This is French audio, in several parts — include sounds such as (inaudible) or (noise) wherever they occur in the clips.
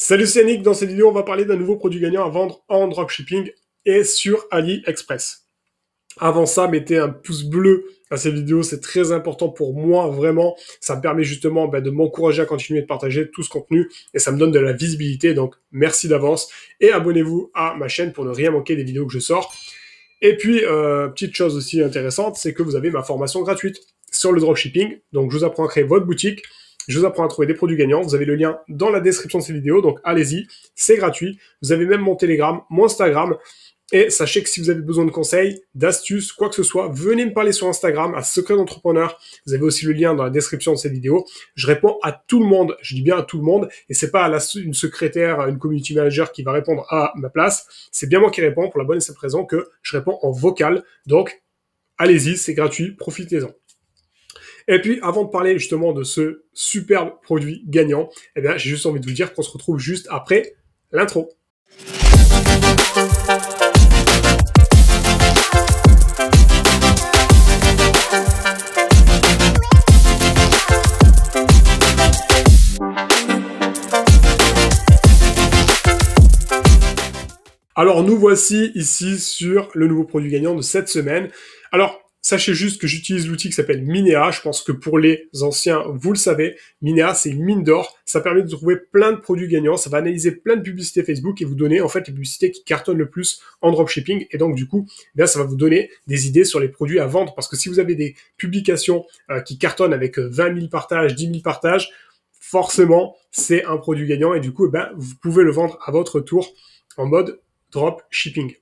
Salut c'est Yannick, dans cette vidéo on va parler d'un nouveau produit gagnant à vendre en dropshipping et sur AliExpress. Avant ça, mettez un pouce bleu à cette vidéo, c'est très important pour moi vraiment, ça me permet justement bah, de m'encourager à continuer de partager tout ce contenu et ça me donne de la visibilité, donc merci d'avance et abonnez-vous à ma chaîne pour ne rien manquer des vidéos que je sors. Et puis, euh, petite chose aussi intéressante, c'est que vous avez ma formation gratuite sur le dropshipping, donc je vous apprends à créer votre boutique, je vous apprends à trouver des produits gagnants. Vous avez le lien dans la description de cette vidéo, donc allez-y, c'est gratuit. Vous avez même mon Telegram, mon Instagram. Et sachez que si vous avez besoin de conseils, d'astuces, quoi que ce soit, venez me parler sur Instagram à Secret d'entrepreneur. Vous avez aussi le lien dans la description de cette vidéo. Je réponds à tout le monde. Je dis bien à tout le monde. Et c'est pas à la, une secrétaire, une community manager qui va répondre à ma place. C'est bien moi qui réponds pour la bonne et simple raison que je réponds en vocal. Donc, allez-y, c'est gratuit. Profitez-en. Et puis, avant de parler justement de ce superbe produit gagnant, eh bien, j'ai juste envie de vous dire qu'on se retrouve juste après l'intro. Alors nous voici ici sur le nouveau produit gagnant de cette semaine. Alors Sachez juste que j'utilise l'outil qui s'appelle Minéa. Je pense que pour les anciens, vous le savez. Minea, c'est une mine d'or. Ça permet de trouver plein de produits gagnants. Ça va analyser plein de publicités Facebook et vous donner, en fait, les publicités qui cartonnent le plus en dropshipping. Et donc, du coup, là, eh ça va vous donner des idées sur les produits à vendre. Parce que si vous avez des publications euh, qui cartonnent avec 20 euh, 000 partages, 10 000 partages, forcément, c'est un produit gagnant. Et du coup, ben, vous pouvez le vendre à votre tour en mode dropshipping.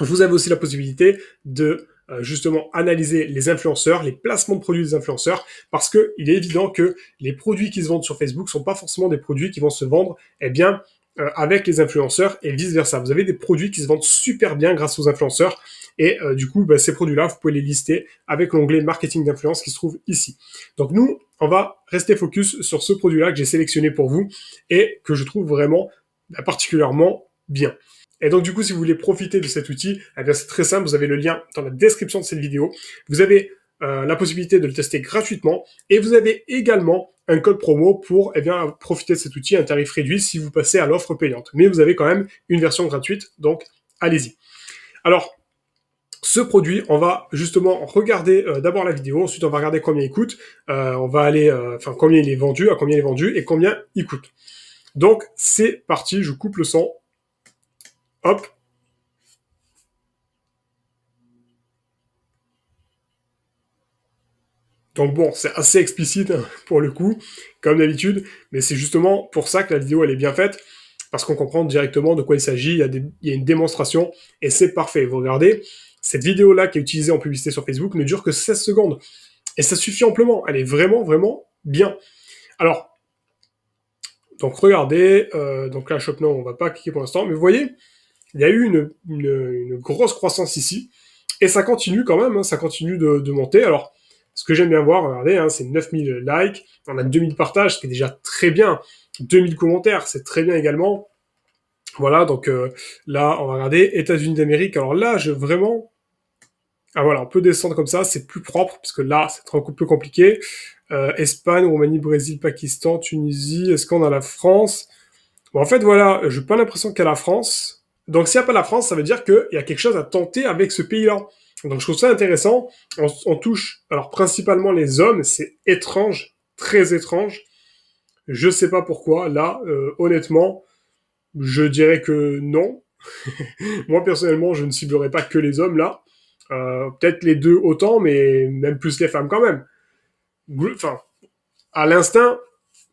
Vous avez aussi la possibilité de euh, justement analyser les influenceurs, les placements de produits des influenceurs, parce que il est évident que les produits qui se vendent sur Facebook sont pas forcément des produits qui vont se vendre, eh bien, euh, avec les influenceurs et vice versa. Vous avez des produits qui se vendent super bien grâce aux influenceurs et euh, du coup, bah, ces produits-là, vous pouvez les lister avec l'onglet marketing d'influence qui se trouve ici. Donc nous, on va rester focus sur ce produit-là que j'ai sélectionné pour vous et que je trouve vraiment bah, particulièrement bien. Et donc du coup, si vous voulez profiter de cet outil, eh c'est très simple, vous avez le lien dans la description de cette vidéo. Vous avez euh, la possibilité de le tester gratuitement et vous avez également un code promo pour eh bien, profiter de cet outil à un tarif réduit si vous passez à l'offre payante. Mais vous avez quand même une version gratuite, donc allez-y. Alors, ce produit, on va justement regarder euh, d'abord la vidéo, ensuite on va regarder combien il coûte, euh, on va aller, enfin combien il est vendu, à combien il est vendu et combien il coûte. Donc c'est parti, je coupe le son Hop. Donc bon, c'est assez explicite hein, pour le coup, comme d'habitude, mais c'est justement pour ça que la vidéo elle est bien faite, parce qu'on comprend directement de quoi il s'agit, il, y a une démonstration, et c'est parfait. Vous regardez, cette vidéo-là qui est utilisée en publicité sur Facebook ne dure que 16 secondes, et ça suffit amplement, elle est vraiment, vraiment bien. Alors, donc regardez, euh, donc là, Shopno, on va pas cliquer pour l'instant, mais vous voyez, il y a eu une, grosse croissance ici. Et ça continue quand même, hein, ça continue de, monter. Alors, ce que j'aime bien voir, regardez, hein, c'est 9000 likes, on a 2000 partages, ce qui est déjà très bien. 2000 commentaires, c'est très bien également. Voilà, donc euh, là, on va regarder États-Unis d'Amérique. Alors là, je vraiment... Ah voilà, on peut descendre comme ça, c'est plus propre, parce que là, c'est un peu compliqué. Euh, Espagne, Roumanie, Brésil, Pakistan, Tunisie, est-ce qu'on a la France en fait, voilà, je n'ai pas l'impression qu'il y a la France. Donc s'il n'y a pas la France, ça veut dire qu'il y a quelque chose à tenter avec ce pays-là. Donc je trouve ça intéressant. On, touche alors principalement les hommes, c'est étrange, très étrange. Je sais pas pourquoi. Là, euh, honnêtement, je dirais que non. (laughs) Moi personnellement, je ne ciblerai pas que les hommes là. Euh, peut-être les deux autant, mais même plus les femmes quand même. Enfin, à l'instinct,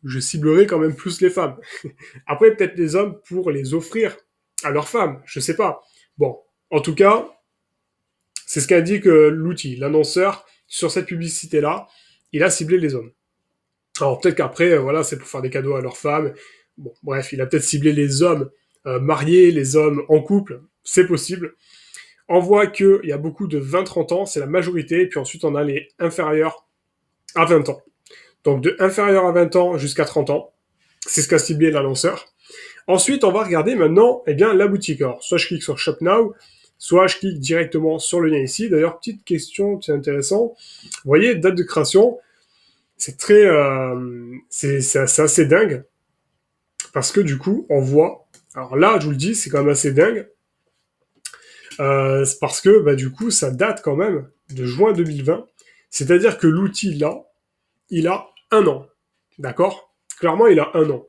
je ciblerai quand même plus les femmes. (laughs) Après, peut-être les hommes pour les offrir à leur femme, je sais pas. Bon, en tout cas, c'est ce qu'indique l'outil. L'annonceur, sur cette publicité-là, il a ciblé les hommes. Alors peut-être qu'après, euh, voilà, c'est pour faire des cadeaux à leurs femmes. Bon, bref, il a peut-être ciblé les hommes euh, mariés, les hommes en couple, c'est possible. On voit qu'il y a beaucoup de 20-30 ans, c'est la majorité, et puis ensuite on a les inférieurs à 20 ans. Donc de inférieur à 20 ans jusqu'à 30 ans, c'est ce qu'a ciblé l'annonceur. Ensuite, on va regarder maintenant eh bien, la boutique. Alors, soit je clique sur Shop Now, soit je clique directement sur le lien ici. D'ailleurs, petite question, c'est intéressant. Vous voyez, date de création, c'est très... Euh, c'est assez dingue. Parce que du coup, on voit... Alors là, je vous le dis, c'est quand même assez dingue. Euh, parce que bah, du coup, ça date quand même de juin 2020. C'est-à-dire que l'outil là, il a un an. D'accord Clairement, il a un an.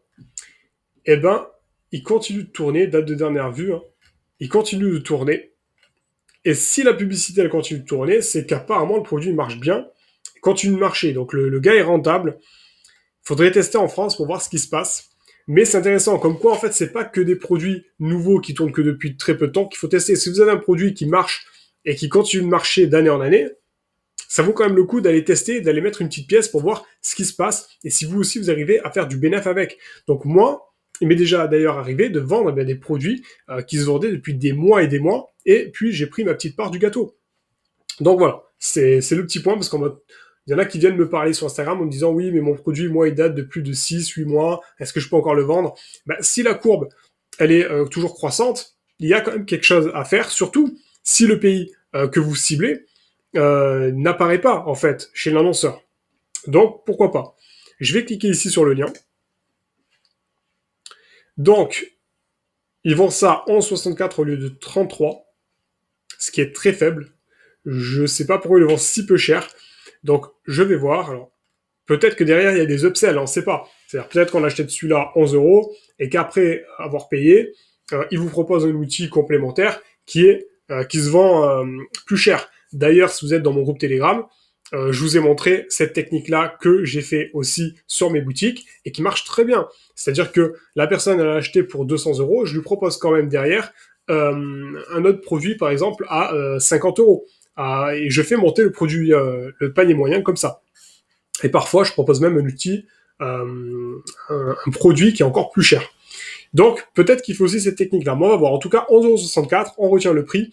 Eh ben, il continue de tourner, date de dernière vue, hein. il continue de tourner. Et si la publicité elle continue de tourner, c'est qu'apparemment le produit marche bien, continue de marcher. Donc le, gars est rentable. Faudrait tester en France pour voir ce qui se passe. Mais c'est intéressant, comme quoi en fait c'est pas que des produits nouveaux qui tournent que depuis très peu de temps qu'il faut tester. Si vous avez un produit qui marche et qui continue de marcher d'année en année, ça vaut quand même le coup d'aller tester, d'aller mettre une petite pièce pour voir ce qui se passe et si vous aussi vous arrivez à faire du bénéfice avec. Donc moi, il m'est déjà d'ailleurs arrivé de vendre eh des produits euh, qui se vendaient depuis des mois et des mois, et puis j'ai pris ma petite part du gâteau. Donc voilà, c'est le petit point, parce qu'il Il y en a qui viennent me parler sur Instagram en me disant oui, mais mon produit, moi, il date de plus de 6, 8 mois, est-ce que je peux encore le vendre ben, Si la courbe, elle est euh, toujours croissante, il y a quand même quelque chose à faire, surtout si le pays euh, que vous ciblez n'apparaît pas, en fait, chez l'annonceur. Donc, pourquoi pas Je vais cliquer ici sur le lien. Donc, ils vendent ça à 11,64 au lieu de 33, ce qui est très faible. Je ne sais pas pourquoi ils le vendent si peu cher. Donc, je vais voir. peut-être que derrière, il y a des upsells, on ne sait pas. C'est-à-dire, peut-être qu'on achète celui-là 11 euros et qu'après avoir payé, euh, ils vous proposent un outil complémentaire qui, est, euh, qui se vend euh, plus cher. D'ailleurs, si vous êtes dans mon groupe Telegram, euh, je vous ai montré cette technique-là que j'ai fait aussi sur mes boutiques et qui marche très bien. C'est-à-dire que la personne, elle a acheté pour 200 euros, je lui propose quand même derrière euh, un autre produit, par exemple, à 50 euh, euros. Ah, et je fais monter le produit, le panier moyen comme ça. Et parfois, je propose même un outil, un, produit qui est encore plus cher. Donc, peut-être qu'il faut aussi cette technique-là. Moi, on va voir. En tout cas, 11,64 on retient le prix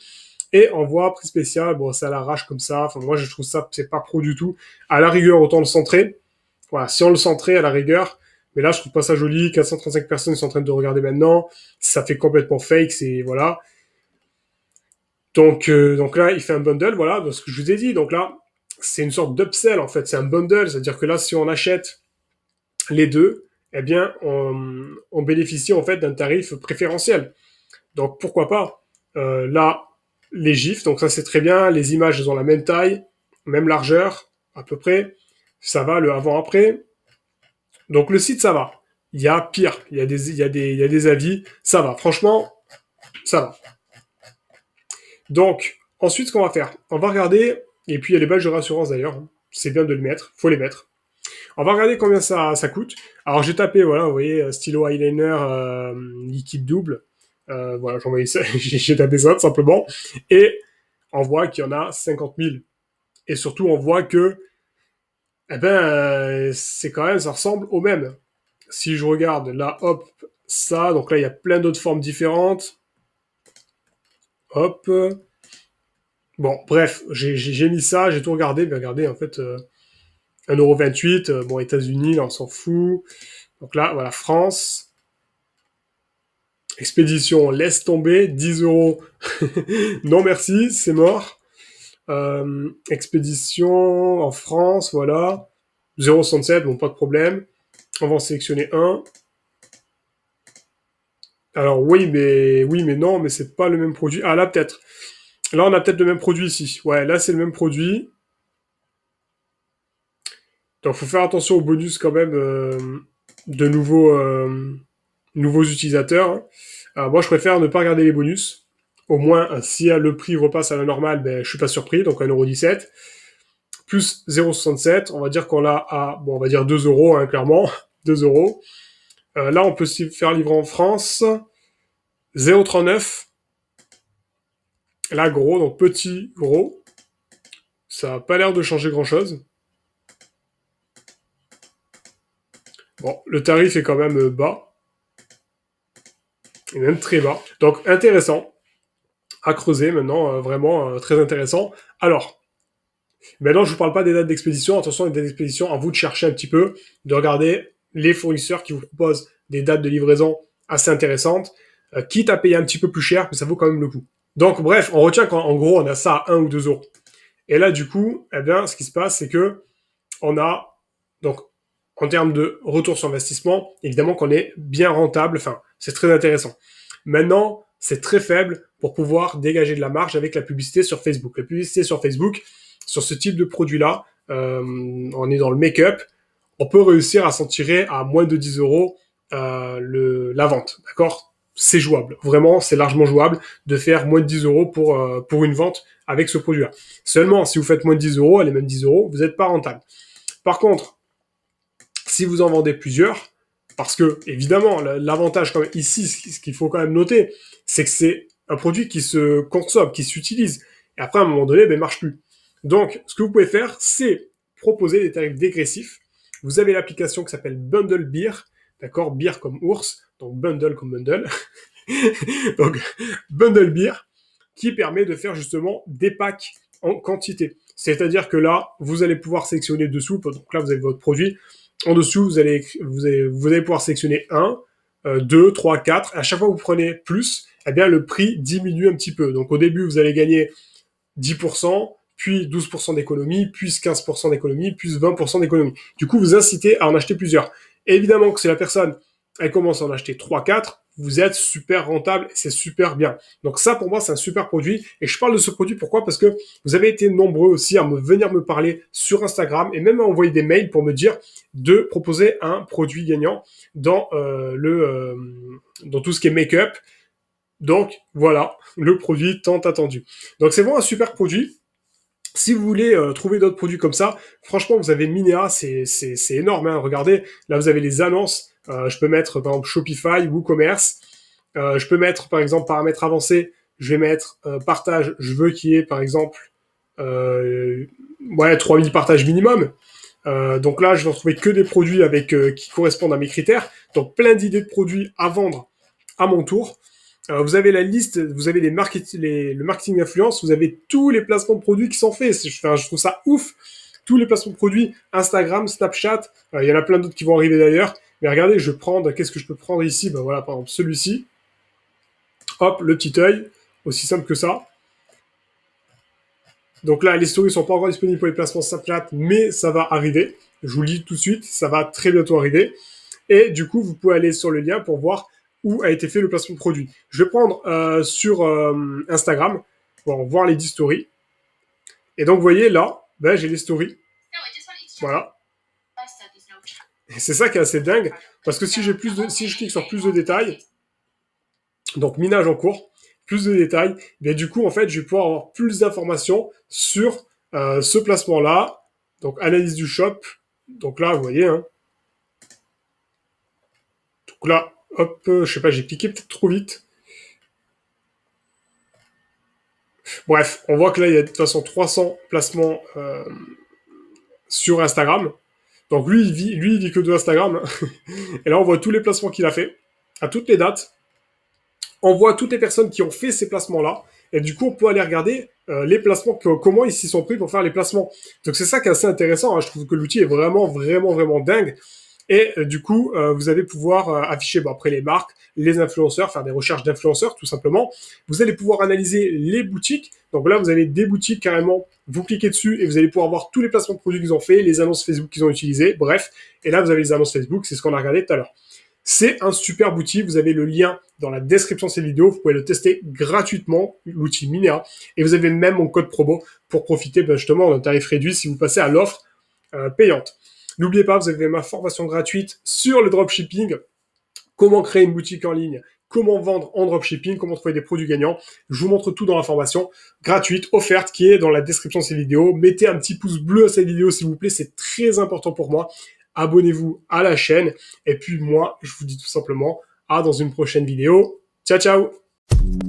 et envoie prix spécial, bon, ça l'arrache comme ça. Enfin, moi, je trouve ça, c'est pas pro du tout. À la rigueur, autant le centrer. Voilà, si on le centrait, à la rigueur. Mais là, je trouve pas ça joli. 435 personnes sont en train de regarder maintenant. Ça fait complètement fake, c'est, voilà. Donc, euh, donc là, il fait un bundle, voilà, ce que je vous ai dit. Donc là, c'est une sorte d'upsell, en fait. C'est un bundle. C'est-à-dire que là, si on achète les deux, eh bien, on, on bénéficie, en fait, d'un tarif préférentiel. Donc, pourquoi pas? Euh, là, les gifs, donc ça c'est très bien, les images elles ont la même taille, même largeur, à peu près, ça va le avant-après. Donc le site ça va. Il y a pire, il y a des, il y a des, avis, ça va. Franchement, ça va. Donc, ensuite, ce qu'on va faire, on va regarder, et puis il y a les badges de rassurance d'ailleurs, c'est bien de le mettre, faut les mettre. On va regarder combien ça, ça coûte. Alors j'ai tapé, voilà, vous voyez, euh, stylo eyeliner euh, liquide double. Euh, voilà, j'en (laughs) j'ai tapé ça simplement. Et on voit qu'il y en a 50 000. Et surtout, on voit que, eh ben, euh, c'est quand même, ça ressemble au même. Si je regarde là, hop, ça, donc là, il y a plein d'autres formes différentes. Hop. Bon, bref, j'ai mis ça, j'ai tout regardé. Mais regardez, en fait, 1,28€, euh, bon, États-Unis, là, on s'en fout. Donc là, voilà, France. Expédition, laisse tomber, 10 euros. (laughs) non merci, c'est mort. Euh, expédition en France, voilà. 0,67, bon, pas de problème. On va en sélectionner un. Alors oui, mais oui, mais non, mais c'est pas le même produit. Ah là peut-être. Là on a peut-être le même produit ici. Ouais, là c'est le même produit. Donc faut faire attention au bonus quand même. Euh, de nouveau. Euh, nouveaux utilisateurs, euh, moi je préfère ne pas regarder les bonus. Au moins, euh, si euh, le prix repasse à la normale, ben, je suis pas surpris, donc 1,17€. Plus 0,67€. on va dire qu'on l'a à, bon, on va dire 2 euros, hein, clairement, 2 (laughs) euros. Là, on peut se faire livrer en France, 0,39€. Là, gros, donc petit, gros. Ça n'a pas l'air de changer grand-chose. Bon, le tarif est quand même bas même très bas. Donc intéressant à creuser maintenant, euh, vraiment euh, très intéressant. Alors, maintenant je vous parle pas des dates d'expédition, attention les dates d'expédition, à vous de chercher un petit peu, de regarder les fournisseurs qui vous proposent des dates de livraison assez intéressantes, euh, quitte à payer un petit peu plus cher, mais ça vaut quand même le coup. Donc bref, on retient qu'en gros on a ça à 1 ou deux euros. Et là du coup, eh bien, ce qui se passe, c'est que on a donc en termes de retour sur investissement, évidemment qu'on est bien rentable, enfin, c'est très intéressant. Maintenant, c'est très faible pour pouvoir dégager de la marge avec la publicité sur Facebook. La publicité sur Facebook, sur ce type de produit-là, euh, on est dans le make-up, on peut réussir à s'en tirer à moins de 10 euros euh, le, la vente, d'accord C'est jouable, vraiment, c'est largement jouable de faire moins de 10 euros pour, euh, pour une vente avec ce produit-là. Seulement, si vous faites moins de 10 euros, allez même 10 euros, vous n'êtes pas rentable. Par contre, si vous en vendez plusieurs, parce que évidemment, l'avantage comme ici, ce qu'il faut quand même noter, c'est que c'est un produit qui se consomme, qui s'utilise, et après à un moment donné, ben marche plus. Donc, ce que vous pouvez faire, c'est proposer des tarifs dégressifs. Vous avez l'application qui s'appelle Bundle Beer, d'accord, beer comme ours, donc bundle comme bundle, (laughs) donc bundle beer, qui permet de faire justement des packs en quantité. C'est-à-dire que là, vous allez pouvoir sélectionner dessous, donc là vous avez votre produit, en dessous, vous allez, pouvoir sélectionner 1, 2, 3, 4. À chaque fois que vous prenez plus, eh bien, le prix diminue un petit peu. Donc, au début, vous allez gagner 10%, puis 12% d'économie, puis 15% d'économie, puis 20% d'économie. Du coup, vous incitez à en acheter plusieurs. évidemment que si la personne, elle commence à en acheter 3, 4, vous êtes super rentable, c'est super bien. Donc ça, pour moi, c'est un super produit. Et je parle de ce produit, pourquoi Parce que vous avez été nombreux aussi à me venir me parler sur Instagram et même à envoyer des mails pour me dire de proposer un produit gagnant dans, euh, le, euh, dans tout ce qui est make-up. Donc voilà, le produit tant attendu. Donc c'est vraiment un super produit si vous voulez euh, trouver d'autres produits comme ça, franchement, vous avez Minera, c'est énorme. Hein. regardez, là, vous avez les annonces. Euh, je peux mettre, par exemple, Shopify, WooCommerce. Euh, je peux mettre, par exemple, paramètres avancés. Je vais mettre partage. Je veux qu'il y ait, par exemple, ouais, 3000 partages minimum. donc là, je vais trouver que des produits avec qui correspondent à mes critères. Donc plein d'idées de produits à vendre à mon tour. Alors vous avez la liste, vous avez les, le marketing d'influence, vous avez tous les placements de produits qui sont faits. je trouve ça ouf. Tous les placements de produits, Instagram, Snapchat, euh, il y en a plein d'autres qui vont arriver d'ailleurs. Mais regardez, je prends, bah, qu'est-ce que je peux prendre ici Ben voilà, par exemple, celui-ci. Hop, le petit œil, aussi simple que ça. Donc là, les stories ne sont pas encore disponibles pour les placements Snapchat, mais ça va arriver. Je vous le dis tout de suite, ça va très bientôt arriver. Et du coup, vous pouvez aller sur le lien pour voir où a été fait le placement produit. Je vais prendre euh, sur euh, Instagram pour voir les 10 stories. Et donc, vous voyez, là, ben, j'ai les stories. Voilà. c'est ça qui est assez dingue, parce que si, j'ai plus de, si je clique sur plus de détails, donc minage en cours, plus de détails, mais ben, du coup, en fait, je vais pouvoir avoir plus d'informations sur euh, ce placement-là. Donc, analyse du shop. Donc là, vous voyez. Hein. Donc là, Hop, euh, je sais pas, j'ai cliqué peut-être trop vite. Bref, on voit que là, il y a de toute façon 300 placements euh, sur Instagram. Donc lui, il vit, lui, il que de Instagram. (laughs) Et là, on voit tous les placements qu'il a fait, à toutes les dates. On voit toutes les personnes qui ont fait ces placements-là. Et du coup, on peut aller regarder euh, les placements, comment ils s'y sont pris pour faire les placements. Donc c'est ça qui est assez intéressant. Hein. Je trouve que l'outil est vraiment, vraiment, vraiment dingue. Et euh, du coup, euh, vous allez pouvoir euh, afficher, bon, après les marques, les influenceurs, faire des recherches d'influenceurs tout simplement. Vous allez pouvoir analyser les boutiques. Donc là, vous avez des boutiques carrément. Vous cliquez dessus et vous allez pouvoir voir tous les placements de produits qu'ils ont fait, les annonces Facebook qu'ils ont utilisées, bref. Et là, vous avez les annonces Facebook, c'est ce qu'on a regardé tout à l'heure. C'est un super outil. Vous avez le lien dans la description de cette vidéo. Vous pouvez le tester gratuitement, l'outil Minera. Et vous avez même mon code promo pour profiter ben, justement d'un tarif réduit si vous passez à l'offre payante. N'oubliez pas, vous avez ma formation gratuite sur le dropshipping, comment créer une boutique en ligne, comment vendre en dropshipping, comment trouver des produits gagnants. Je vous montre tout dans la formation gratuite, offerte, qui est dans la description de cette vidéo. Mettez un petit pouce bleu à cette vidéo, s'il vous plaît, c'est très important pour moi. Abonnez-vous à la chaîne. Et puis moi, je vous dis tout simplement à dans une prochaine vidéo. Ciao, ciao